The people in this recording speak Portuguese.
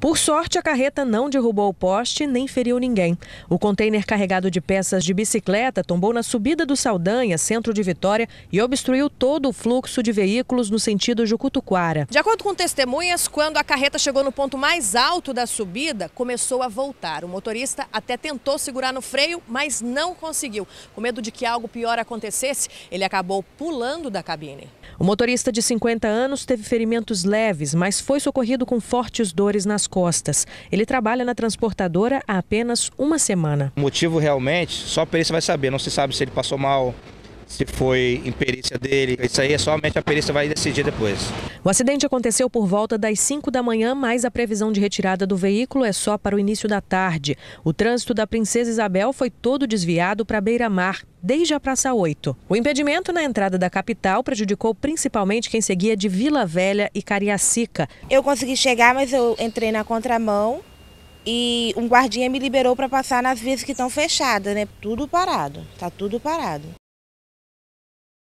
Por sorte, a carreta não derrubou o poste nem feriu ninguém. O container carregado de peças de bicicleta tombou na subida do Saldanha, centro de Vitória, e obstruiu todo o fluxo de veículos no sentido Jucutuquara. De acordo com testemunhas, quando a carreta chegou no ponto mais alto da subida, começou a voltar. O motorista até tentou segurar no freio, mas não conseguiu. Com medo de que algo pior acontecesse, ele acabou pulando da cabine. O motorista de 50 anos teve ferimentos leves, mas foi socorrido com fortes dores nas costas. Ele trabalha na transportadora há apenas uma semana. O motivo realmente, só a perícia vai saber. Não se sabe se ele passou mal, se foi imperícia dele. Isso aí é somente a perícia vai decidir depois. O acidente aconteceu por volta das 5 da manhã, mas a previsão de retirada do veículo é só para o início da tarde. O trânsito da Princesa Isabel foi todo desviado para Beira-Mar, desde a Praça 8. O impedimento na entrada da capital prejudicou principalmente quem seguia de Vila Velha e Cariacica. Eu consegui chegar, mas eu entrei na contramão e um guardinha me liberou para passar nas vias que estão fechadas, né? Tudo parado, tá tudo parado.